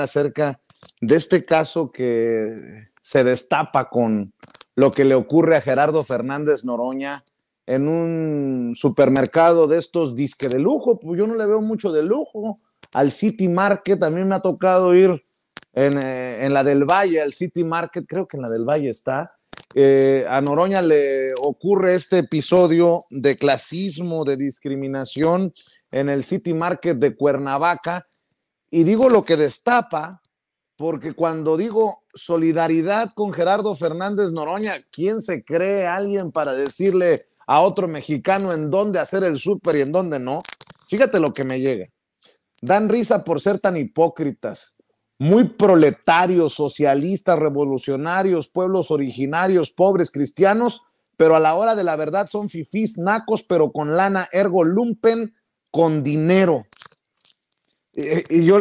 acerca de este caso que se destapa con lo que le ocurre a Gerardo Fernández Noroña en un supermercado de estos disque de lujo, pues yo no le veo mucho de lujo. Al City Market también me ha tocado ir eh, en, la del Valle, al City Market, creo que en la del Valle está. Eh, a Noroña le ocurre este episodio de clasismo, de discriminación en el City Market de Cuernavaca, y digo lo que destapa, porque cuando digo solidaridad con Gerardo Fernández Noroña, ¿quién se cree alguien para decirle a otro mexicano en dónde hacer el súper y en dónde no? Fíjate lo que me llega. Dan risa por ser tan hipócritas, muy proletarios, socialistas, revolucionarios, pueblos originarios, pobres cristianos, pero a la hora de la verdad son fifís, nacos, pero con lana, ergo lumpen, con dinero. Y, yo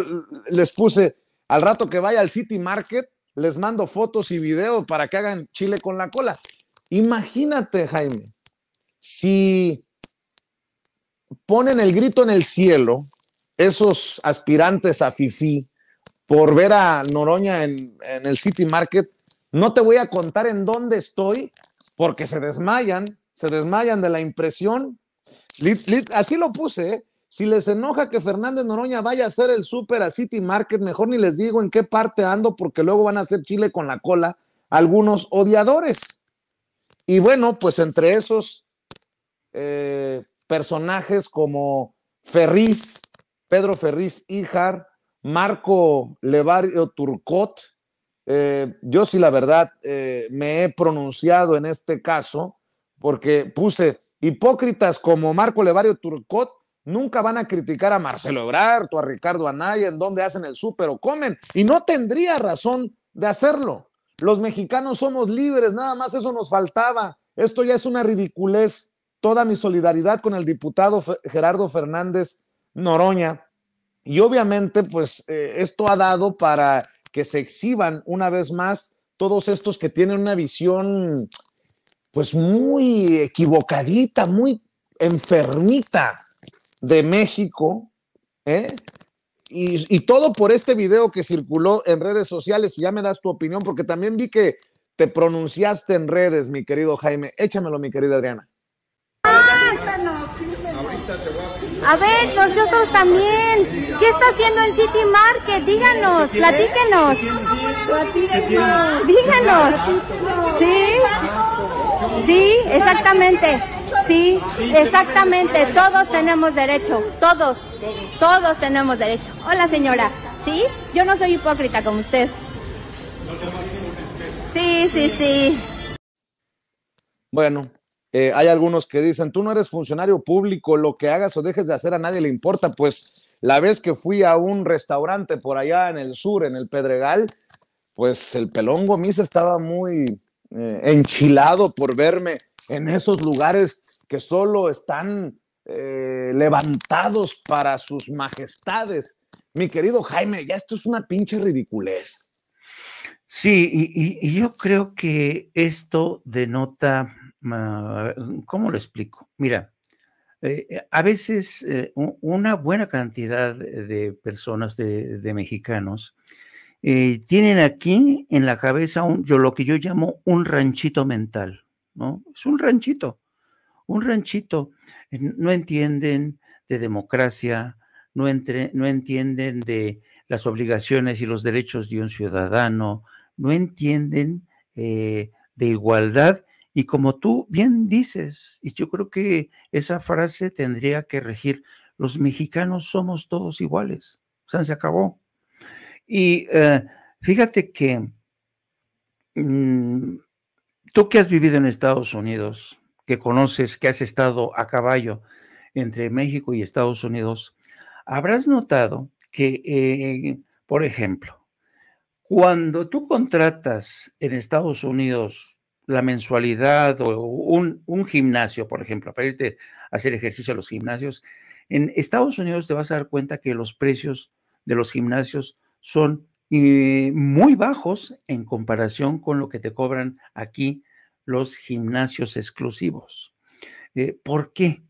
les puse, al rato que vaya al City Market, les mando fotos y videos para que hagan chile con la cola. Imagínate, Jaime, si ponen el grito en el cielo esos aspirantes a FIFI por ver a Noroña en, en, el City Market, no te voy a contar en dónde estoy porque se desmayan, se desmayan de la impresión. Así lo puse, ¿eh? Si les enoja que Fernández Noroña vaya a hacer el super a City Market, mejor ni les digo en qué parte ando, porque luego van a hacer chile con la cola algunos odiadores. Y bueno, pues entre esos eh, personajes como Ferriz, Pedro Ferriz Híjar, Marco Levario Turcot, eh, yo sí la verdad eh, me he pronunciado en este caso, porque puse hipócritas como Marco Levario Turcot Nunca van a criticar a Marcelo Ebrard o a Ricardo Anaya en donde hacen el súper o comen. Y no tendría razón de hacerlo. Los mexicanos somos libres, nada más eso nos faltaba. Esto ya es una ridiculez. Toda mi solidaridad con el diputado Gerardo Fernández Noroña. Y obviamente, pues eh, esto ha dado para que se exhiban una vez más todos estos que tienen una visión, pues muy equivocadita, muy enfermita de México, ¿eh? Y, todo por este video que circuló en redes sociales, y ya me das tu opinión, porque también vi que te pronunciaste en redes, mi querido Jaime. Échamelo, mi querida Adriana. a ver, nosotros también. ¿Qué está haciendo en City Market? Díganos, platíquenos. Díganos. ¿Sí? Sí, exactamente. Sí, exactamente, todos tenemos derecho, todos, todos tenemos derecho. Hola señora, ¿sí? Yo no soy hipócrita como usted. Sí, sí, sí. Bueno, eh, hay algunos que dicen, tú no eres funcionario público, lo que hagas o dejes de hacer a nadie le importa. Pues la vez que fui a un restaurante por allá en el sur, en el Pedregal, pues el pelón se estaba muy eh, enchilado por verme en esos lugares que solo están eh, levantados para sus majestades. Mi querido Jaime, ya esto es una pinche ridiculez. Sí, y, yo creo que esto denota, ¿cómo lo explico? Mira, eh, a veces una buena cantidad de personas, de mexicanos, eh, tienen aquí en la cabeza un, yo, lo que yo llamo un ranchito mental, ¿no? Es un ranchito, un ranchito. Eh, no entienden de democracia, no, no entienden de las obligaciones y los derechos de un ciudadano, no entienden eh, de igualdad. Y como tú bien dices, y yo creo que esa frase tendría que regir, los mexicanos somos todos iguales. O sea, se acabó. Y eh, fíjate que mm, tú que has vivido en Estados Unidos, que conoces, que has estado a caballo entre México y Estados Unidos, habrás notado que, eh, por ejemplo, cuando tú contratas en Estados Unidos la mensualidad o un, gimnasio, por ejemplo, para irte a hacer ejercicio a los gimnasios, en Estados Unidos te vas a dar cuenta que los precios de los gimnasios son eh, muy bajos en comparación con lo que te cobran aquí los gimnasios exclusivos. Eh, ¿Por qué?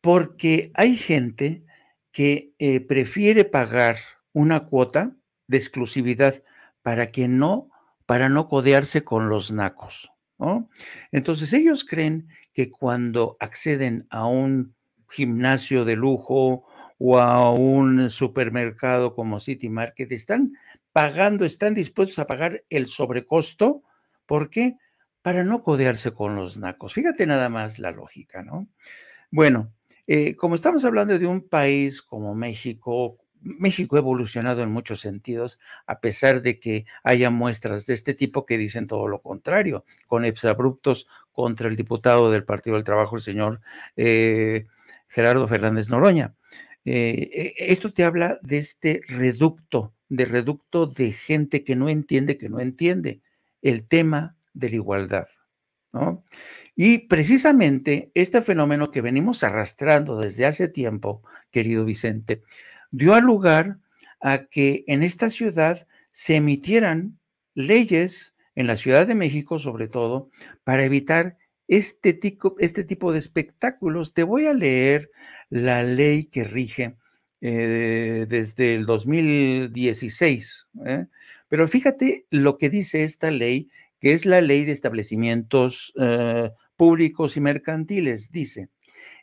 Porque hay gente que eh, prefiere pagar una cuota de exclusividad para que no, para no codearse con los nacos. Entonces ellos creen que cuando acceden a un gimnasio de lujo o a un supermercado como City Market, están pagando, están dispuestos a pagar el sobrecosto. ¿Por qué? Para no codearse con los nacos. Fíjate nada más la lógica, ¿no? Bueno, eh, como estamos hablando de un país como México, México ha evolucionado en muchos sentidos, a pesar de que haya muestras de este tipo que dicen todo lo contrario, con exabruptos contra el diputado del Partido del Trabajo, el señor eh, Gerardo Fernández Noroña. Eh, e, e, esto te habla de este reducto, de reducto de gente que no entiende, que no entiende el tema de la igualdad. Y precisamente este fenómeno que venimos arrastrando desde hace tiempo, querido Vicente, dio lugar a que en esta ciudad se emitieran leyes, en la Ciudad de México sobre todo, para evitar este, este tipo, de espectáculos. Te voy a leer la ley que rige eh, desde el 2016. ¿eh? Pero fíjate lo que dice esta ley, que es la ley de establecimientos eh, públicos y mercantiles. Dice,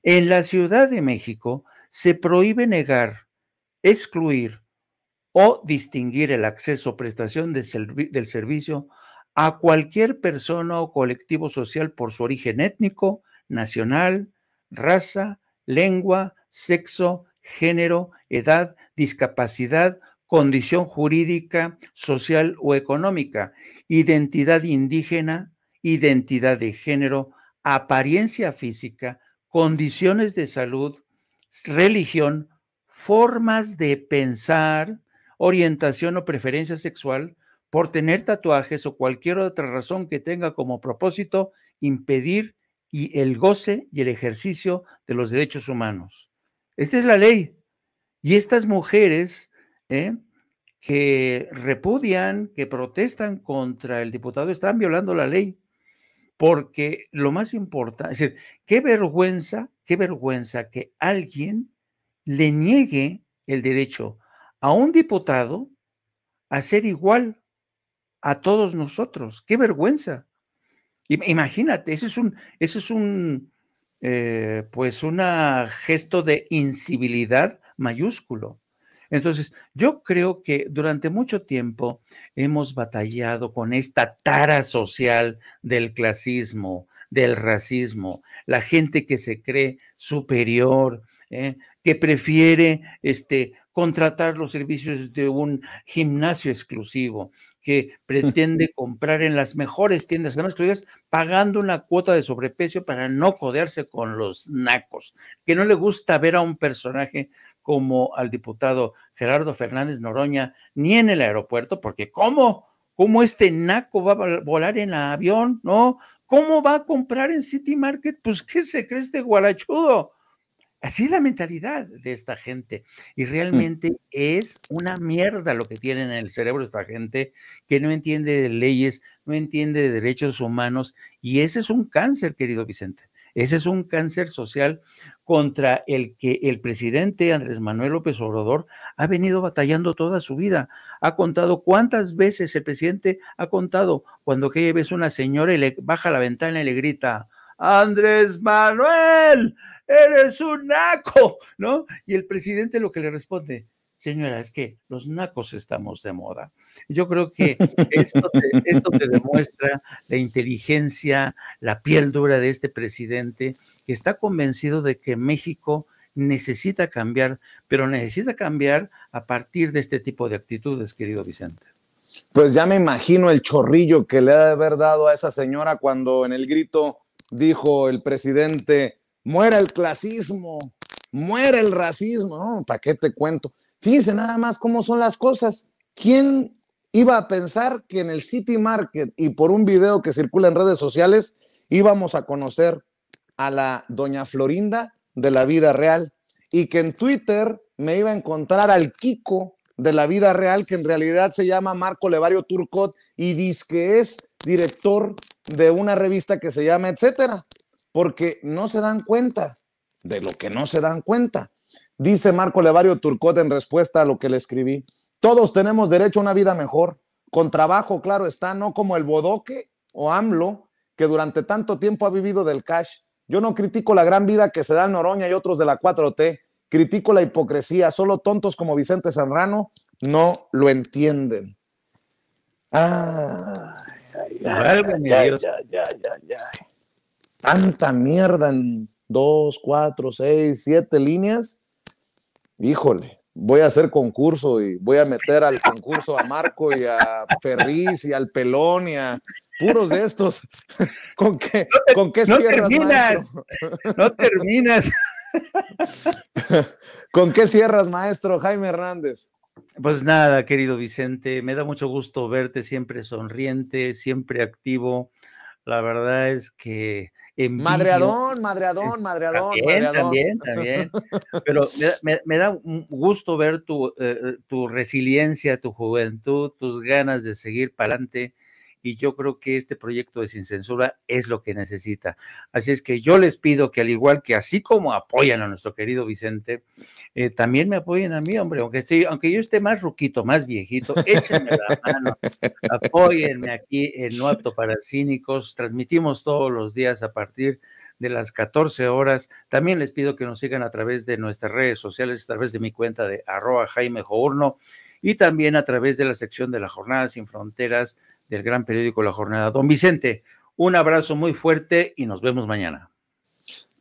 en la Ciudad de México se prohíbe negar, excluir o distinguir el acceso o prestación del servicio a cualquier persona o colectivo social por su origen étnico, nacional, raza, lengua, sexo, género, edad, discapacidad, condición jurídica, social o económica, identidad indígena, identidad de género, apariencia física, condiciones de salud, religión, formas de pensar, orientación o preferencia sexual, por tener tatuajes o cualquier otra razón que tenga como propósito impedir y el goce y el ejercicio de los derechos humanos. Esta es la ley. Y estas mujeres ¿eh? que repudian, que protestan contra el diputado, están violando la ley. Porque lo más importante, es decir, qué vergüenza, qué vergüenza que alguien le niegue el derecho a un diputado a ser igual a todos nosotros. ¡Qué vergüenza! Imagínate, eso es un, ese es un eh, pues, un gesto de incivilidad mayúsculo. Entonces, yo creo que durante mucho tiempo hemos batallado con esta tara social del clasismo, del racismo, la gente que se cree superior, ¿eh? que prefiere este, contratar los servicios de un gimnasio exclusivo, que pretende comprar en las mejores tiendas, que pagando una cuota de sobreprecio para no codearse con los nacos, que no le gusta ver a un personaje como al diputado Gerardo Fernández Noroña, ni en el aeropuerto, porque ¿cómo? ¿Cómo este naco va a volar en avión? ¿No? ¿Cómo va a comprar en City Market? Pues, ¿qué se cree este guarachudo? Así es la mentalidad de esta gente. Y mm. realmente es una mierda lo que tienen en el cerebro esta gente que no entiende de leyes, no entiende de derechos humanos. Y ese es un cáncer, querido Vicente. Ese es un cáncer social contra el que el presidente Andrés Manuel López Obrador ha venido batallando toda su vida. Ha contado cuántas veces el presidente ha contado cuando que vez una señora y le baja la ventana y le grita, Andrés Manuel, eres un naco, ¿no? Y el presidente lo que le responde, señora, es que los nacos estamos de moda. Yo creo que esto te, demuestra la inteligencia, la piel dura de este presidente, que está convencido de que México necesita cambiar, pero necesita cambiar a partir de este tipo de actitudes, querido Vicente. Pues ya me imagino el chorrillo que le ha de haber dado a esa señora cuando en el grito dijo el presidente, muera el clasismo, muera el racismo, no, ¿para qué te cuento? Fíjense nada más cómo son las cosas. ¿Quién iba a pensar que en el City Market y por un video que circula en redes sociales íbamos a conocer a la doña Florinda de la vida real y que en Twitter me iba a encontrar al Kiko de la vida real que en realidad se llama Marco Levario Turcot y dice que es director de una revista que se llama Etcétera, porque no se dan cuenta de lo que no se dan cuenta. Dice Marco Levario Turcot en respuesta a lo que le escribí. Todos tenemos derecho a una vida mejor, con trabajo, claro está, no como el bodoque o AMLO, que durante tanto tiempo ha vivido del cash. Yo no critico la gran vida que se da en Noroña y otros de la 4T, critico la hipocresía, solo tontos como Vicente Sanrano no lo entienden. Ah ya, ya, Tanta mierda en dos, cuatro, seis, siete líneas. Híjole, voy a hacer concurso y voy a meter al concurso a Marco y a Ferriz y al Pelón y a puros de estos. ¿Con qué, ¿con cierras, maestro? No terminas. ¿Con qué cierras, maestro Jaime Hernández? Pues nada, querido Vicente, me da mucho gusto verte siempre sonriente, siempre activo. La verdad es que... madre Madreadón, madreadón, madreadón. También, también, también. Pero me, da gusto ver tu, eh, eh, tu resiliencia, tu juventud, tus ganas de seguir para adelante y yo creo que este proyecto de sin censura es lo que necesita. Así es que yo les pido que al igual que así como apoyan a nuestro querido Vicente, eh, también me apoyen a mí, hombre, aunque, estoy, aunque yo esté más ruquito, más viejito, échenme la mano, apóyenme aquí en No Apto para Cínicos, transmitimos todos los días a partir de las 14 horas. También les pido que nos sigan a través de nuestras redes sociales, a través de mi cuenta de arroba Jaime Journo y también a través de la sección de la Jornada Sin Fronteras del gran periódico La Jornada. Don Vicente, un abrazo muy fuerte y nos vemos mañana.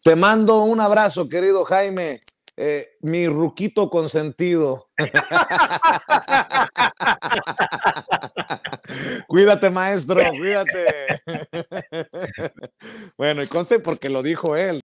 Te mando un abrazo, querido Jaime. Eh, mi ruquito consentido. cuídate, maestro, cuídate. bueno, y conste porque lo dijo él.